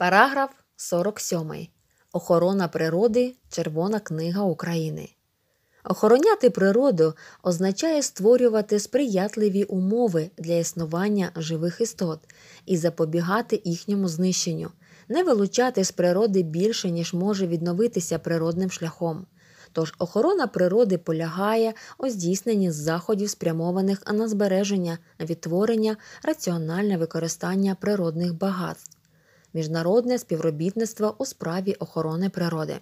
Параграф 47. Охорона природи Червона книга України. Охороняти природу означає створювати сприятливі умови для існування живих істот і запобігати їхньому знищенню, не вилучати з природи більше, ніж може відновитися природним шляхом. Тож охорона природи полягає у здійсненні заходів, спрямованих на збереження, відтворення, раціональне використання природних багатств міжнародне співробітництво у справі охорони природи.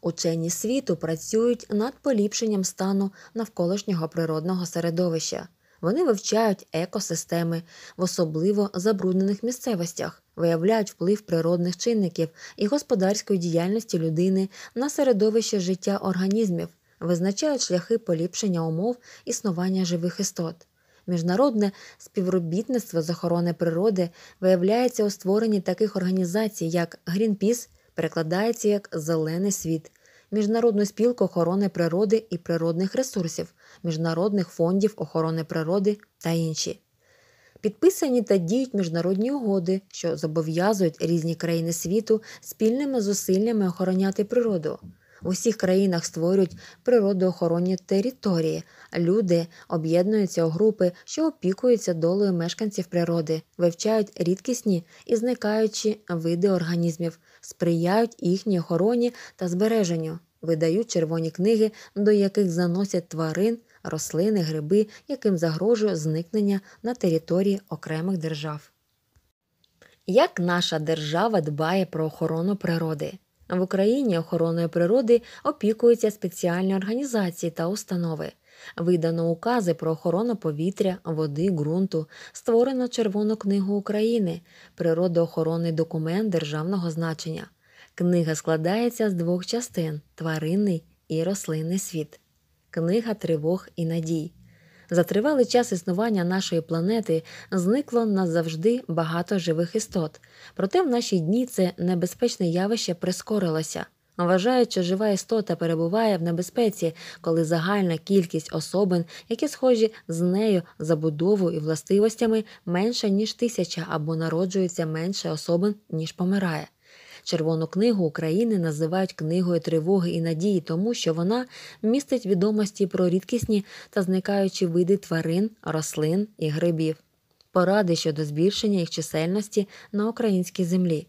Учені світу працюють над поліпшенням стану навколишнього природного середовища. Вони вивчають екосистеми в особливо забруднених місцевостях, виявляють вплив природних чинників і господарської діяльності людини на середовище життя організмів, визначають шляхи поліпшення умов існування живих істот. Міжнародне співробітництво з охорони природи виявляється у створенні таких організацій, як Грінпіс, перекладається як Зелений світ, Міжнародну спілку охорони природи і природних ресурсів, міжнародних фондів охорони природи та інші. Підписані та діють міжнародні угоди, що зобов'язують різні країни світу спільними зусиллями охороняти природу. В усіх країнах створюють природоохоронні території. Люди об'єднуються у групи, що опікуються долею мешканців природи, вивчають рідкісні і зникаючі види організмів, сприяють їхній охороні та збереженню, видають червоні книги, до яких заносять тварин, рослини, гриби, яким загрожує зникнення на території окремих держав. Як наша держава дбає про охорону природи? В Україні охороною природи опікуються спеціальні організації та установи. Видано укази про охорону повітря, води, ґрунту, створено Червону книгу України, природоохоронний документ державного значення. Книга складається з двох частин тваринний і рослинний світ, книга тривог і надій. За тривалий час існування нашої планети зникло назавжди багато живих істот, проте в наші дні це небезпечне явище прискорилося. Вважають, що жива істота перебуває в небезпеці, коли загальна кількість особин, які схожі з нею за будовою і властивостями, менша ніж тисяча або народжується менше особин ніж помирає. Червону книгу України називають книгою тривоги і надії, тому що вона містить відомості про рідкісні та зникаючі види тварин, рослин і грибів, поради щодо збільшення їх чисельності на українській землі.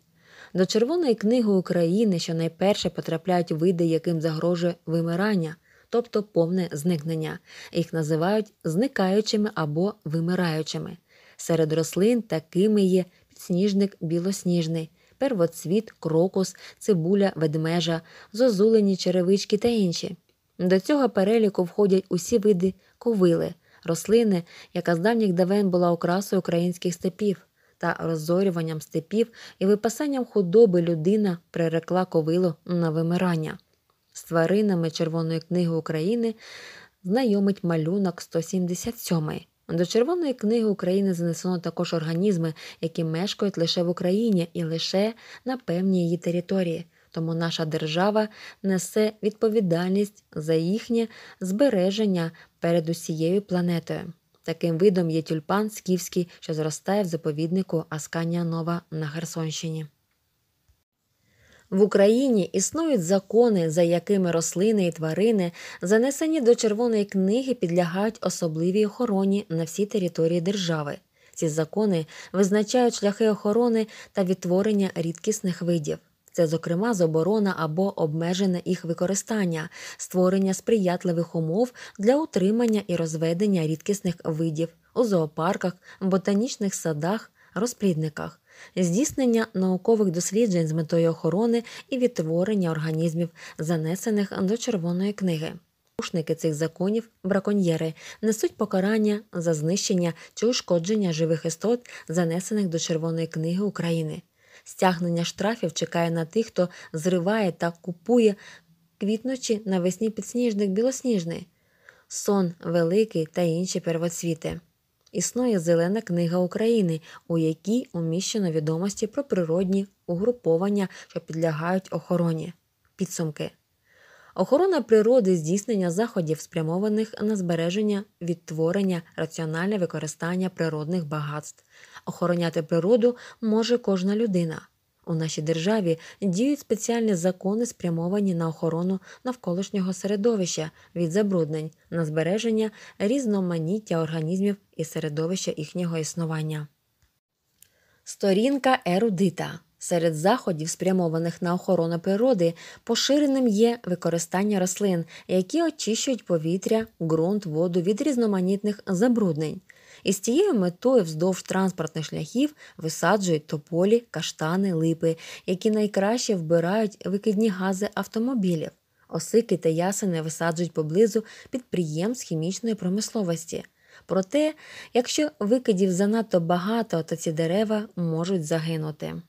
До Червоної книги України щонайперше потрапляють види, яким загрожує вимирання, тобто повне зникнення. Їх називають зникаючими або вимираючими. Серед рослин такими є підсніжник білосніжний первоцвіт, крокус, цибуля, ведмежа, зозулені черевички та інші. До цього переліку входять усі види ковили, рослини, яка з давніх давен була окрасою українських степів. Та розорюванням степів і випасанням худоби людина прирекла ковилу на вимирання. З тваринами Червоної книги України знайомить малюнок 177 до Червоної книги України занесено також організми, які мешкають лише в Україні і лише на певній її території. Тому наша держава несе відповідальність за їхнє збереження перед усією планетою. Таким видом є тюльпан Скіфський, що зростає в заповіднику Асканія Нова на Херсонщині. В Україні існують закони, за якими рослини і тварини, занесені до червоної книги, підлягають особливій охороні на всій території держави. Ці закони визначають шляхи охорони та відтворення рідкісних видів. Це, зокрема, заборона або обмежене їх використання, створення сприятливих умов для утримання і розведення рідкісних видів у зоопарках, ботанічних садах, розплідниках здійснення наукових досліджень з метою охорони і відтворення організмів, занесених до червоної книги. Порушники цих законів, браконьєри, несуть покарання за знищення чи ушкодження живих істот, занесених до Червоної книги України. Стягнення штрафів чекає на тих, хто зриває та купує квітночі навесні підсніжник білосніжний, сон великий та інші первоцвіти. Існує зелена книга України, у якій уміщено відомості про природні угруповання, що підлягають охороні. Підсумки. Охорона природи здійснення заходів, спрямованих на збереження, відтворення, раціональне використання природних багатств. Охороняти природу може кожна людина. У нашій державі діють спеціальні закони, спрямовані на охорону навколишнього середовища від забруднень, на збереження різноманіття організмів і середовища їхнього існування. Сторінка ерудита Серед заходів, спрямованих на охорону природи, поширеним є використання рослин, які очищують повітря, ґрунт, воду від різноманітних забруднень. І з цією метою вздовж транспортних шляхів висаджують тополі, каштани, липи, які найкраще вбирають викидні гази автомобілів. Осики та ясени висаджують поблизу підприємств хімічної промисловості. Проте, якщо викидів занадто багато, то ці дерева можуть загинути.